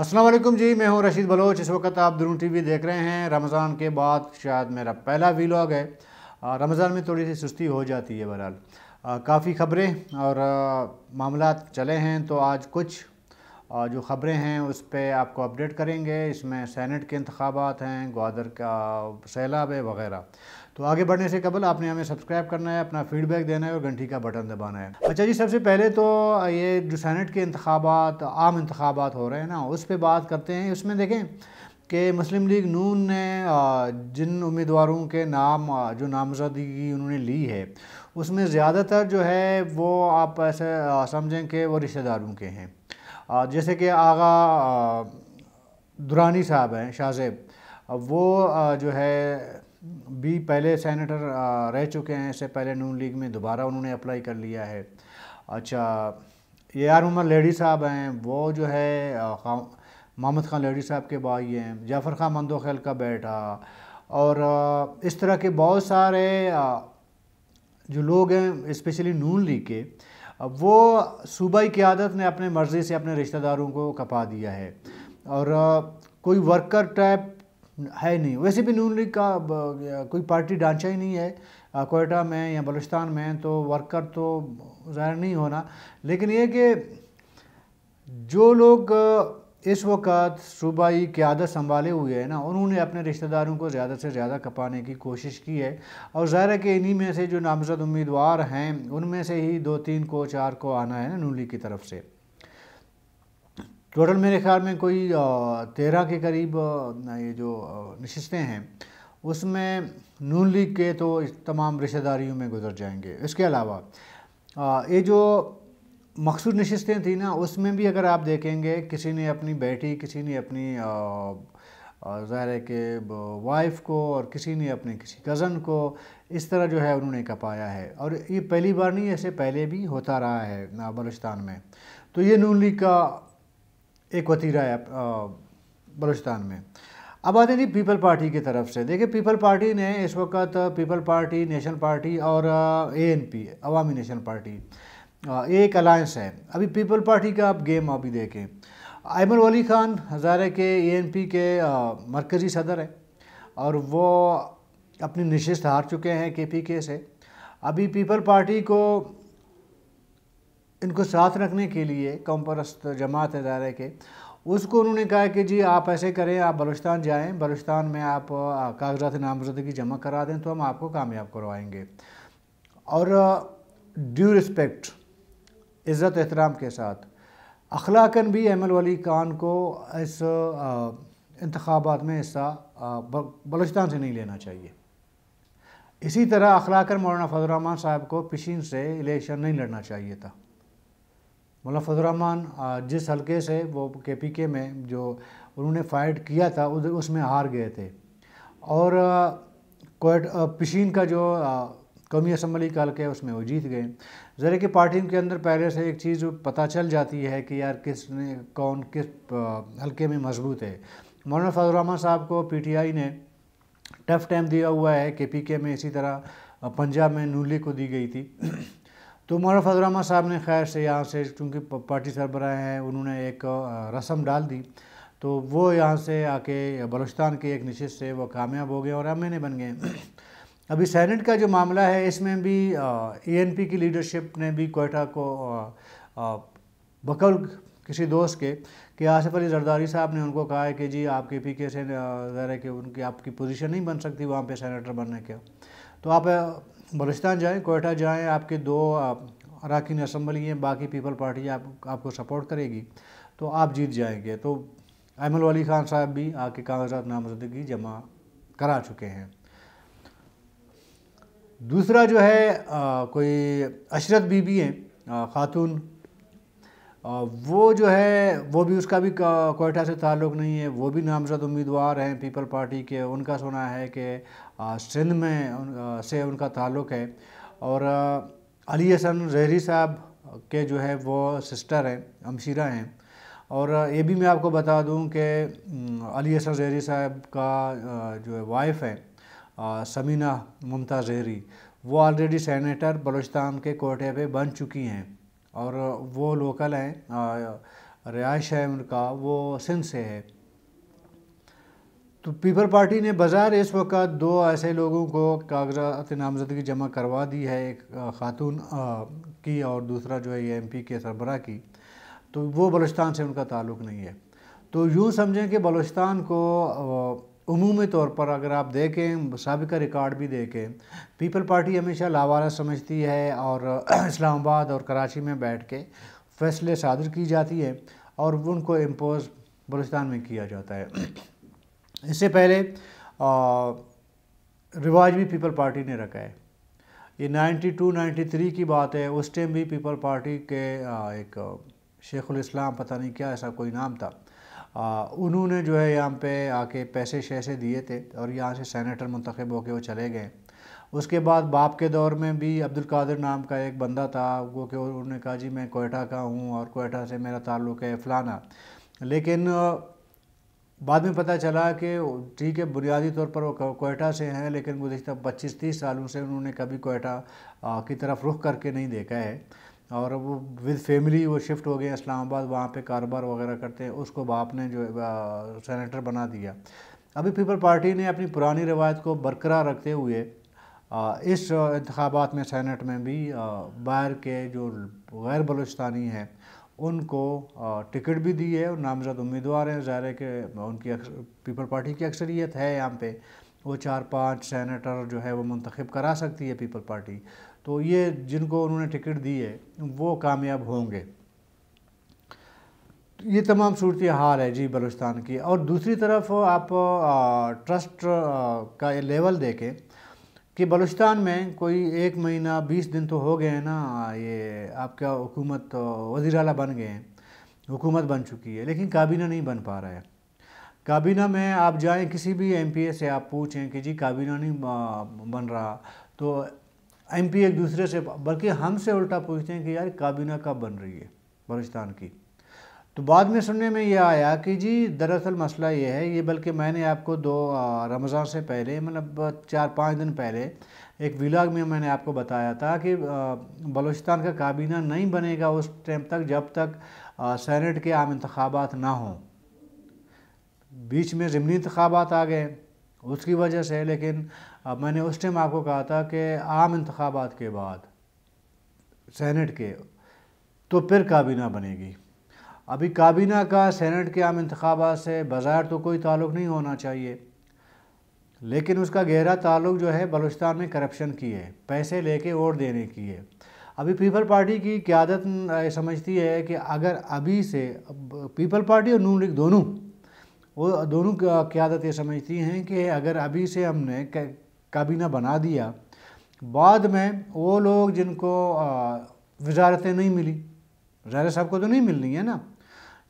असलम जी मैं हूँ रशीद बलोच इस वक्त आप दुरून टीवी देख रहे हैं रमज़ान के बाद शायद मेरा पहला वीलॉग है रमज़ान में थोड़ी सी सुस्ती हो जाती है बहरहाल काफ़ी खबरें और मामला चले हैं तो आज कुछ आ, जो ख़बरें हैं उस पर आपको अपडेट करेंगे इसमें सैनट के इंतबात हैं ग्वादर का सैलाब है वगैरह तो आगे बढ़ने से कबल आपने हमें सब्सक्राइब करना है अपना फीडबैक देना है और घंटी का बटन दबाना है अच्छा जी सबसे पहले तो ये जो सैनट के इंतबात आम इंतबात हो रहे हैं ना उस पर बात करते हैं उसमें देखें कि मुस्लिम लीग नून ने जिन उम्मीदवारों के नाम जो नामजदगी उन्होंने ली है उसमें ज़्यादातर जो है वो आप ऐसे समझें कि वो रिश्तेदारों के हैं जैसे कि आगा दुरानी साहब हैं शाहजेब वो जो है भी पहले सेनेटर रह चुके हैं इससे पहले नून लीग में दोबारा उन्होंने अप्लाई कर लिया है अच्छा ए आर उमर लेडी साहब हैं वो जो है मोहम्मद खान लेडी साहब के भाई हैं जाफ़र खान मंदोखेल का बेटा और इस तरह के बहुत सारे जो लोग हैं स्पेशली नून लीग के वो सूबाई क्यादत ने अपने मर्ज़ी से अपने रिश्तेदारों को कपा दिया है और कोई वर्कर टाइप है नहीं वैसे भी नून लीग का कोई पार्टी ढांचा ही नहीं है कोयटा में या बलूचिस्तान में तो वर्कर तो ज़ाहिर नहीं होना लेकिन ये कि जो लोग इस वक्त सूबाई क्यादत संभाले हुए हैं ना उन्होंने अपने रिश्तेदारों को ज़्यादा से ज़्यादा कपाने की कोशिश की है और ज़ाहिर है कि इन्हीं में से जो नामजद उम्मीदवार हैं उनमें से ही दो तीन को चार को आना है ना नून लीग की तरफ से टोटल मेरे ख्याल में कोई तेरह के करीब ये जो नशस्तें हैं उसमें नून लीग के तो तमाम रिश्तेदारियों में गुजर जाएंगे इसके अलावा ये जो मखसूस नशस्तें थी ना उसमें भी अगर आप देखेंगे किसी ने अपनी बेटी किसी ने अपनी ज़ाहिर है कि वाइफ़ को और किसी ने अपने किसी कज़न को इस तरह जो है उन्होंने कपाया है और ये पहली बार नहीं ऐसे पहले भी होता रहा है बलुचस्तान में तो ये नून लीग का एक वतीरा बलूचिस्तान में अब आते हैं जी पीपल पार्टी की तरफ से देखिए पीपल पार्टी ने इस वक्त पीपल पार्टी नेशनल पार्टी और A N P Awami national party ये एक अलायंस है अभी पीपल पार्टी का आप गेम अभी देखें आयमर वली खान हज़ारे के ए एन पी के मरकज़ी सदर हैं और वो अपनी नशस्त हार चुके हैं के पी के से अभी पीपल पार्टी को इनको साथ रखने के लिए कौम परस्त जमात इदारे के उसको उन्होंने कहा कि जी आप ऐसे करें आप बलूचस्तान जाएं बलूचस्तान में आप कागजात नामजदगी जमा करा दें तो हम आपको कामयाब करवाएंगे और ड्यू रिस्पेक्ट इज़्ज़त एहतराम के साथ अखलाकन भी अहमद वली खान को इस इंतबात में हिस्सा बलूचस्तान से नहीं लेना चाहिए इसी तरह अखलाकन मौलाना फजलरहमान साहब को पिशीन से इलेक्शन नहीं लड़ना चाहिए था मौलाना फजलरहमान जिस हलके से वो के पी के में जो उन्होंने फाइट किया था उधर उसमें हार गए थे और कोट पिशीन का जो कौमी असम्बली का हल्का है उसमें वो जीत गए ज़रा कि पार्टी के अंदर पहले से एक चीज़ पता चल जाती है कि यार किस ने कौन किस हल्के में मजबूत है मौलाना फजलरहमान साहब को पी टी आई ने टफ टाइम दिया हुआ है के पी के में इसी तरह पंजाब में नूली को दी गई थी तो मौरफ हजरामा साहब ने खैर से यहाँ से चूँकि पार्टी सरबराह हैं उन्होंने एक रस्म डाल दी तो वो यहाँ से आके बलोचिस्तान के एक नशस्त से वो कामयाब हो गए और एम बन गए अभी सैनेट का जो मामला है इसमें भी ए की लीडरशिप ने भी कोयटा को बकल किसी दोस्त के कि आसिफ अली जरदारी साहब ने उनको कहा है कि जी आपके पी के से ज़रा कि उनकी आपकी पोजीशन नहीं बन सकती वहाँ पे सेनेटर बनने के तो आप बलुचिस्तान जाएँ कोयटा जाएँ आपके दो अरकान असम्बली हैं बाकी पीपल पार्टी आप आपको सपोर्ट करेगी तो आप जीत जाएंगे तो अमल वली खान साहब भी आके कागजात नामजदगी जमा करा चुके हैं दूसरा जो है आ, कोई अशरत बीबी हैं खातून वो जो है वो भी उसका भी कोयटा से ताल्लुक़ नहीं है वो भी नामजद उम्मीदवार हैं पीपल पार्टी के उनका सुना है कि सिंध में उन, से उनका ताल्लुक़ है और अली हसन जहरी साहब के जो है वो सिस्टर हैं अमशीरा हैं और ये भी मैं आपको बता दूं कि अली हसन जहरी साहब का जो है वाइफ है समीना मुमताज़ जहरी वो ऑलरेडी सेनेटर बलोचिस्तान के कोटे पे बन चुकी हैं और वो लोकल हैं रिहाइश है उनका वो सिंध से है तो पीपल पार्टी ने बाज़ार इस वक्त दो ऐसे लोगों को कागजात नामजदगी जमा करवा दी है एक खातून की और दूसरा जो है ये एम पी के सरबरा की तो वो बलूचिस्तान से उनका ताल्लुक़ नहीं है तो यूँ समझें कि बलूचिस्तान को उमूमी तौर पर अगर आप देखें सबका रिकॉर्ड भी देखें पीपल पार्टी हमेशा लावार समझती है और इस्लामाबाद और कराची में बैठ के फैसले सादर की जाती है और उनको इम्पोज बलुस्तान में किया जाता है इससे पहले आ, रिवाज भी पीपल पार्टी ने रखा है ये 92 93 की बात है उस टाइम भी पीपल पार्टी के आ, एक शेखुल इस्लाम पता नहीं क्या ऐसा कोई नाम था उन्होंने जो है यहाँ पे आके पैसे शैसे दिए थे और यहाँ से सेनेटर मंतखब होकर वो चले गए उसके बाद बाप के दौर में भी अब्दुल कादिर नाम का एक बंदा था वो कि उन्होंने कहा जी मैं कोयटा का हूँ और कोयटा से मेरा ताल्लुक़ है फ़लाना लेकिन बाद में पता चला कि ठीक है बुनियादी तौर पर वो कोयटा से हैं लेकिन गुजशत पच्चीस तीस सालों से उन्होंने कभी कोयटा की तरफ रुख करके नहीं देखा है और वो विद फैमिली वो शिफ्ट हो गए इस्लामाबाद वहाँ पे कारोबार वगैरह करते हैं उसको बाप ने जो सेनेटर बना दिया अभी पीपल पार्टी ने अपनी पुरानी रवायत को बरकरार रखते हुए इस इंतबात में सेनेट में भी बाहर के जो गैर बलुचस्तानी हैं उनको टिकट भी दी है और नामजद उम्मीदवार हैं ज़ाहिर है कि उनकी पीपल पार्टी की अक्सरियत है यहाँ पे वो चार पांच सेनेटर जो है वो मंतखब करा सकती है पीपल पार्टी तो ये जिनको उन्होंने टिकट दी है वो कामयाब होंगे ये तमाम सूरत हाल है जी बलूचिस्तान की और दूसरी तरफ आप ट्रस्ट का लेवल देखें कि बलूचिस्तान में कोई एक महीना बीस दिन तो हो गए हैं ना ये आपका हुकूमत वज़ी अला बन गए हैं हुकूमत बन चुकी है लेकिन काबीना नहीं बन पा रहा है काबीना में आप जाएं किसी भी एमपीए से आप पूछें कि जी काबीना नहीं बन रहा तो पी एक दूसरे से बल्कि हमसे उल्टा पूछते हैं कि यार काबीना कब बन रही है बलूचिस्तान की तो बाद में सुनने में यह आया कि जी दरअसल मसला ये है ये बल्कि मैंने आपको दो रमज़ान से पहले मतलब चार पाँच दिन पहले एक विलाग में मैंने आपको बताया था कि बलूचिस्तान का काबीना नहीं बनेगा उस टाइम तक जब तक सैनट के आम इंतबात ना हों बीच में ज़मनी इंतबात आ गए उसकी वजह से लेकिन अब मैंने उस टाइम आपको कहा था कि आम इंतबात के बाद सेनेट के तो फिर काबीना बनेगी अभी काबीना का सेनेट के आम इंतबात से बाज़ार तो कोई ताल्लुक़ नहीं होना चाहिए लेकिन उसका गहरा ताल्लुक जो है बलूचिस्तान में करप्शन की है पैसे लेके वोट देने की है अभी पीपल पार्टी की क्यादत समझती है कि अगर अभी से पीपल पार्टी और नून लीग दोनों वो दोनों क्यादत ये समझती हैं कि अगर अभी से हमने काबीना बना दिया बाद में वो लोग जिनको वजारतें नहीं मिली जहर साहब को तो नहीं मिलनी है ना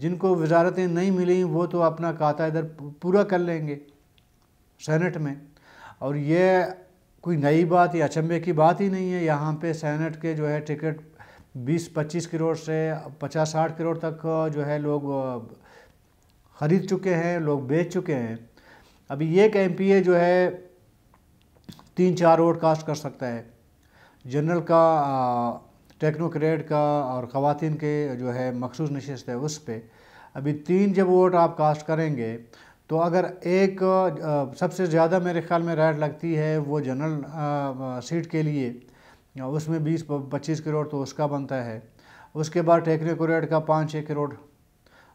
जिनको वजारतें नहीं मिली वो तो अपना काता इधर पूरा कर लेंगे सेनेट में और ये कोई नई बात या अचंभे की बात ही नहीं है यहाँ पे सेनेट के जो है टिकट 20-25 करोड़ से 50-60 करोड़ तक जो है लोग ख़रीद चुके हैं लोग बेच चुके हैं अभी एक एम जो है तीन चार वोट कास्ट कर सकता है जनरल का टेक्नोक्रेट का और ख़वान के जो है मखसूस नशस्त है उस पर अभी तीन जब वोट आप कास्ट करेंगे तो अगर एक सबसे ज़्यादा मेरे ख्याल में राइट लगती है वो जनरल सीट के लिए उसमें बीस पच्चीस करोड़ तो उसका बनता है उसके बाद टेक्नोक्रेट का पाँच छः करोड़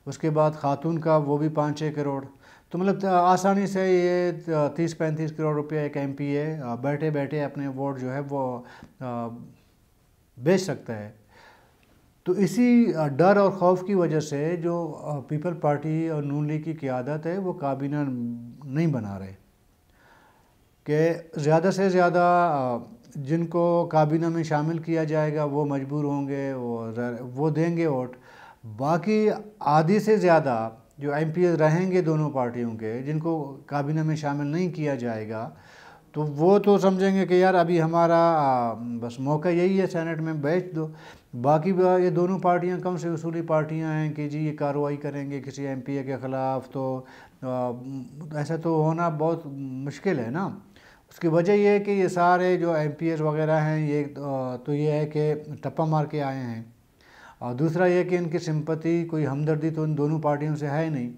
उसके बाद खातून का वो भी पाँच छः करोड़ तो मतलब तो आसानी से ये तीस पैंतीस करोड़ रुपया एक एम पी बैठे बैठे अपने वोट जो है वो बेच सकता है तो इसी डर और खौफ की वजह से जो पीपल पार्टी और नून लीग की क्यादत है वो काबीना नहीं बना रहे कि ज़्यादा से ज़्यादा जिनको काबीना में शामिल किया जाएगा वो मजबूर होंगे वो वो देंगे वोट बाकी आधी से ज़्यादा जो एम रहेंगे दोनों पार्टियों के जिनको काबीना में शामिल नहीं किया जाएगा तो वो तो समझेंगे कि यार अभी हमारा बस मौका यही है सेनेट में बेच दो बाकी ये दोनों पार्टियां कम से उसूली पार्टियां हैं कि जी ये कार्रवाई करेंगे किसी एम के ख़िलाफ़ तो ऐसा तो होना बहुत मुश्किल है ना उसकी वजह ये है कि ये सारे जो एम वगैरह हैं ये तो ये है कि टप्पा मार के आए हैं और दूसरा ये कि इनकी सिंपति कोई हमदर्दी तो इन दोनों पार्टियों से है नहीं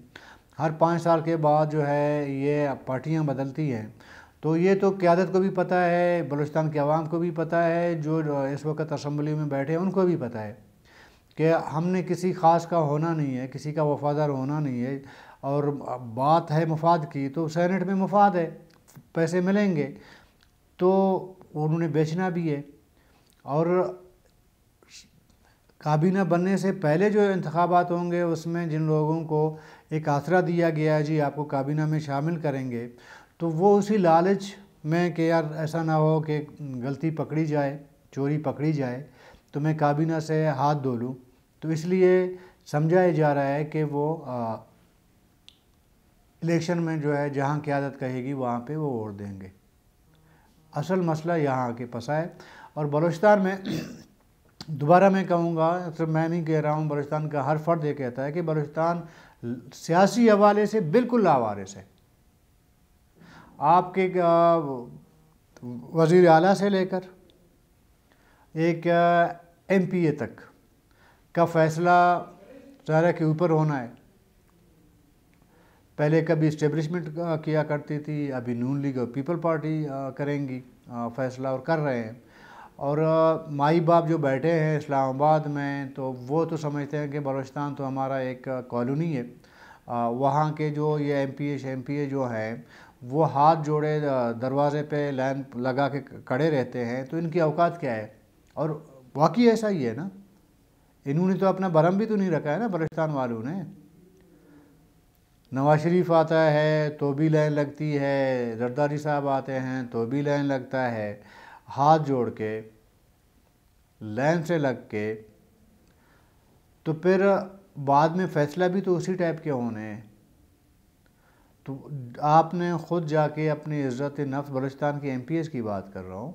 हर पाँच साल के बाद जो है ये पार्टियाँ बदलती हैं तो ये तो क्यादत को भी पता है बलूचिस्तान के आवाम को भी पता है जो इस वक्त असम्बली में बैठे हैं उनको भी पता है कि हमने किसी ख़ास का होना नहीं है किसी का वफादार होना नहीं है और बात है मफाद की तो सैनट में मफाद है पैसे मिलेंगे तो उन्होंने बेचना भी है और काबीना बनने से पहले जो इंतबात होंगे उसमें जिन लोगों को एक आसरा दिया गया है जी आपको काबीना में शामिल करेंगे तो वो उसी लालच में कि यार ऐसा ना हो कि गलती पकड़ी जाए चोरी पकड़ी जाए तो मैं काबीना से हाथ धो लूँ तो इसलिए समझाया जा रहा है कि वो इलेक्शन में जो है जहाँ क्यादत कहेगी वहाँ पे वो वोट देंगे असल मसला यहाँ आके फंसा है और बलोचतार में दोबारा मैं कहूँगा सिर्फ मैं नहीं कह रहा हूँ बलोचस्तान का हर फर्द ये कहता है कि बलोचिस्तान सियासी हवाले से बिल्कुल लावारिस है आपके वज़ी अली से लेकर एक एम पी ए तक का फैसला ज़ाहिर के ऊपर होना है पहले कभी इस्टेब्लिशमेंट किया करती थी अभी नून लीग और पीपल पार्टी करेंगी फैसला और कर रहे हैं और माई बाप जो बैठे हैं इस्लामाबाद में तो वो तो समझते हैं कि बलोचिस्तान तो हमारा एक कॉलोनी है वहाँ के जो ये एम पी एम पी जो हैं वो हाथ जोड़े दरवाज़े पे लाइन लगा के खड़े रहते हैं तो इनकी अवकात क्या है और वाकई ऐसा ही है ना इन्होंने तो अपना भरम भी तो नहीं रखा है ना बलोचिस्तान वालों ने नवाज शरीफ आता है तो भी लाइन लगती है जरदारी साहब आते हैं तो भी लाइन लगता है हाथ जोड़ के लाइन से लग के तो फिर बाद में फ़ैसला भी तो उसी टाइप के होने तो आपने ख़ुद जाके अपनी इज़्ज़त नफ्स बलुचस्तान के एम की बात कर रहा हूँ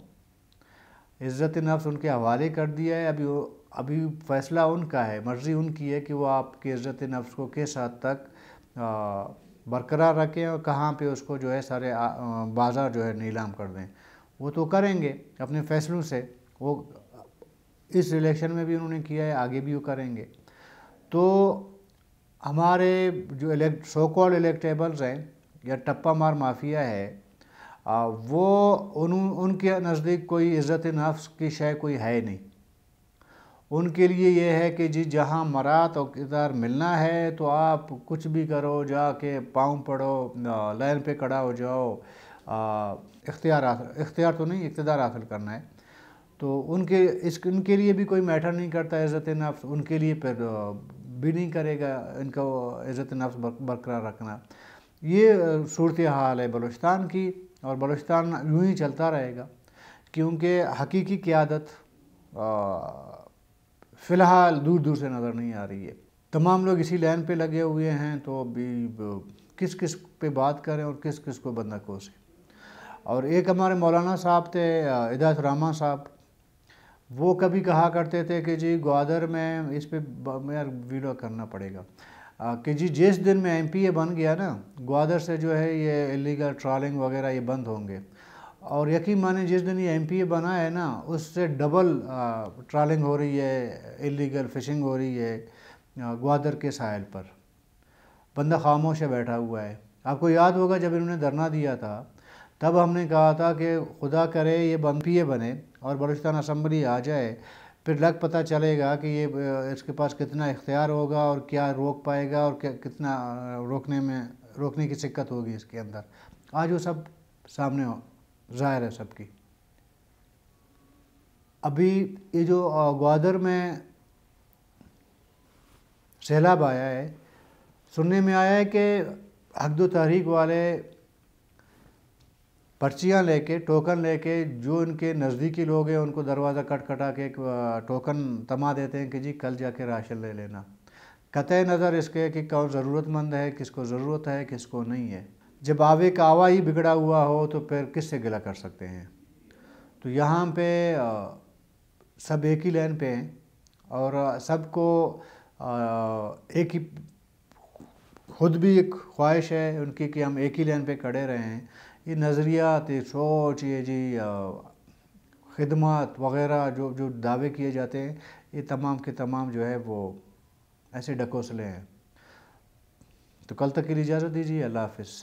इज़्ज़त नफ्स उनके हवाले कर दिया है अभी वो अभी फ़ैसला उनका है मर्ज़ी उनकी है कि वो आपके इज़्ज़त नफ्स को किस हद तक बरकरार रखें और कहाँ पे उसको जो है सारे बाज़ार जो है नीलाम कर दें वो तो करेंगे अपने फैसलों से वो इस इलेक्शन में भी उन्होंने किया है आगे भी वो करेंगे तो हमारे जो इलेक्ट सो कॉल्ड इलेक्टेबल्स हैं या टप्पा मार माफिया है आ, वो उन उनके नज़दीक कोई इज़्ज़त नफ्स की शय कोई है नहीं उनके लिए ये है कि जी जहाँ मरात तो और किरदार मिलना है तो आप कुछ भी करो जाके पाँव पड़ो लाइन पे खड़ा हो जाओ इख्तियार इख्तियार तो नहीं इकतदार हासिल करना है तो उनके इस उनके लिए भी कोई मैटर नहीं करता इज़्ज़त नफ्स उनके लिए फिर भी नहीं करेगा इनका इज़्ज़त नफ्स बरकरार रखना ये सूरत हाल है बलोचिस्तान की और बलोचिस्तान यूँ ही चलता रहेगा क्योंकि हकीकी क्यादत फ़िलहाल दूर दूर से नज़र नहीं आ रही है तमाम लोग इसी लाइन पे लगे हुए हैं तो अभी किस किस पे बात करें और किस किस को बंदा कोसें और एक हमारे मौलाना साहब थे इदात रामा साहब वो कभी कहा करते थे कि जी ग्वादर में इस पर यार वीडियो करना पड़ेगा कि जी जिस दिन में एम पी ए बन गया ना ग्वादर से जो है ये इलीगल ट्रॉलिंग वगैरह ये बंद होंगे और यकीन माने जिस दिन ये एम पी ए बना है ना उससे डबल ट्रॉलिंग हो रही है इलीगल फिशिंग हो रही है ग्वादर के साहल पर बंदा खामोश है बैठा हुआ है आपको याद होगा जब इन्होंने धरना दिया था तब हमने कहा था कि खुदा करे ये बम बने और बलोचिस्तान असम्बली आ जाए फिर लग पता चलेगा कि ये इसके पास कितना इख्तियार होगा और क्या रोक पाएगा और क्या कितना रोकने में रोकने की शिक्कत होगी इसके अंदर आज वो सब सामने हो ज़ाहिर है सबकी अभी ये जो ग्वादर में सैलाब आया है सुनने में आया है कि हकद तहरीक वाले पर्चियाँ लेके टोकन लेके जो इनके नज़दीकी लोग हैं उनको दरवाज़ा कट कटा के टोकन तमा देते हैं कि जी कल जाके राशन ले लेना कत नज़र इसके कि कौन ज़रूरतमंद है किसको ज़रूरत है किसको नहीं है जब आवे का आवा ही बिगड़ा हुआ हो तो फिर किस से गिला कर सकते हैं तो यहाँ पे सब एक ही लाइन पे हैं और सबको एक ही खुद भी एक ख्वाहिश है उनकी कि हम एक ही लाइन पे खड़े रहे हैं ये नज़रियात ये सोच ये जी खिदमत वगैरह जो जो दावे किए जाते हैं ये तमाम के तमाम जो है वो ऐसे डकोसले हैं तो कल तक के लिए इजाज़त दीजिए अल्लाह हाफिज़